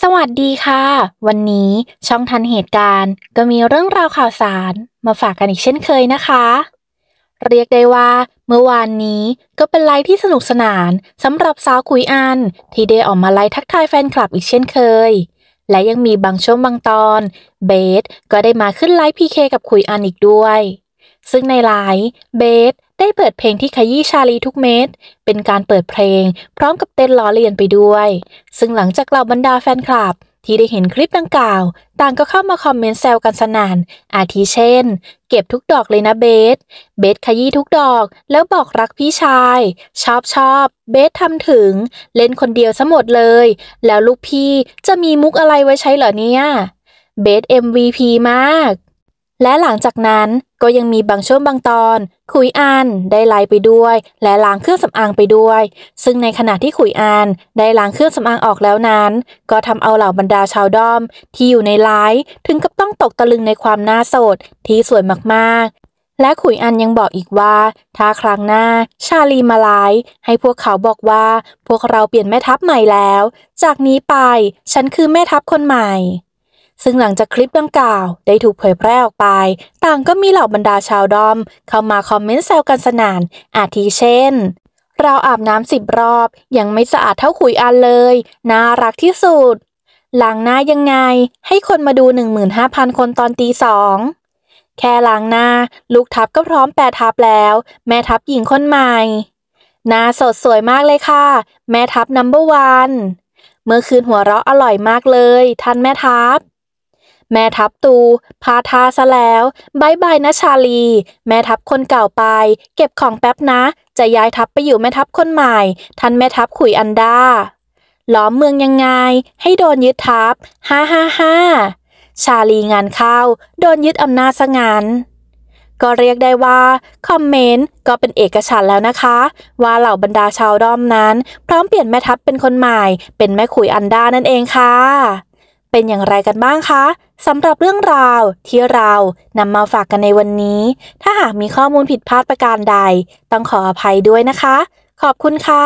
สวัสดีค่ะวันนี้ช่องทันเหตุการณ์ก็มีเรื่องราวข่าวสารมาฝากกันอีกเช่นเคยนะคะ เรียกได้ว่า เมื่อวานนี้ก็เป็นไลฟ์ที่สนุกสนานสำหรับสาวคุยอันที่ได้ออกมาไลฟ์ทักทายแฟนคลับอีกเช่นเคย และยังมีบางช่วงบางตอน เบสก็ได้มาขึ้นไลฟ์พีเคกับคุยอันอีกด้วย ซึ่งในไลฟ์เบสได้เปิดเพลงที่ขยี้ชาลีทุกเม็ด เป็นการเปิดเพลงพร้อมกับเต้นล้อเลียนไปด้วย ซึ่งหลังจากเหล่าบรรดาแฟนคลับที่ได้เห็นคลิปดังกล่าว ต่างก็เข้ามาคอมเมนต์แซวกันสนาน อาทิเช่น เก็บทุกดอกเลยนะเบส เบสขยี้ทุกดอก แล้วบอกรักพี่ชาย ชอบชอบเบสทำถึง เล่นคนเดียวซะหมดเลย แล้วลูกพี่จะมีมุกอะไรไว้ใช้เหรอเนี่ยเบส MVP มากและหลังจากนั้นก็ยังมีบางช่วงบางตอน ขุยอันได้ไลไปด้วย และล้างเครื่องสำอางไปด้วย ซึ่งในขณะที่ขุยอันได้ล้างเครื่องสำอางออกแล้วนั้น ก็ทำเอาเหล่าบรรดาชาวด้อม ที่อยู่ในไลฟ์ถึงกับต้องตกตะลึงในความน่าโสดที่สวยมากๆ และขุยอันยังบอกอีกว่า ถ้าครั้งหน้าชาลีมาไลฟ์ให้พวกเขาบอกว่าพวกเราเปลี่ยนแม่ทัพใหม่แล้ว จากนี้ไปฉันคือแม่ทัพคนใหม่ซึ่งหลังจากคลิปดังกล่าว ได้ถูกเผยแพร่ออกไป ต่างก็มีเหล่าบรรดาชาวดอม เข้ามาคอมเมนต์แซวกันสนาน อาทิเช่น เราอาบน้ำสิบรอบ ยังไม่สะอาดเท่าขุยอันเลย น่ารักที่สุดล้างหน้ายังไงให้คนมาดู 15,000 คนตอนตีสอง แค่ล้างหน้าลูกทับก็พร้อมแปรทับแล้ว แม่ทับหญิงคนใหม่หน้าสดสวยมากเลยค่ะ แม่ทับนัมเบอร์วัน เมื่อคืนหัวเราะอร่อยมากเลยท่านแม่ทับแม่ทับตู พาทาซะแล้วบาย บาย นะชาลี แม่ทับคนเก่าไป เก็บของแป๊บนะ จะย้ายทับไปอยู่ แม่ทับคนใหม่ ท่านแม่ทับขุยอันดาล้อมเมืองยังไง ให้โดนยึดทับ ฮ่าฮ่าฮ่าชาลีงานเข้า โดนยึดอำนาจซะงั้น ก็เรียกได้ว่าคอมเมนต์ก็เป็นเอกฉันแล้วนะคะ ว่าเหล่าบรรดาชาวด้อมนั้น พร้อมเปลี่ยนแม่ทับเป็นคนใหม่ เป็นแม่ขุยอันดานั่นเองค่ะ เป็นอย่างไรกันบ้างคะสำหรับเรื่องราวที่เรา นำมาฝากกันในวันนี้ ถ้าหากมีข้อมูลผิดพลาดประการใด ต้องขออภัยด้วยนะคะ ขอบคุณค่ะ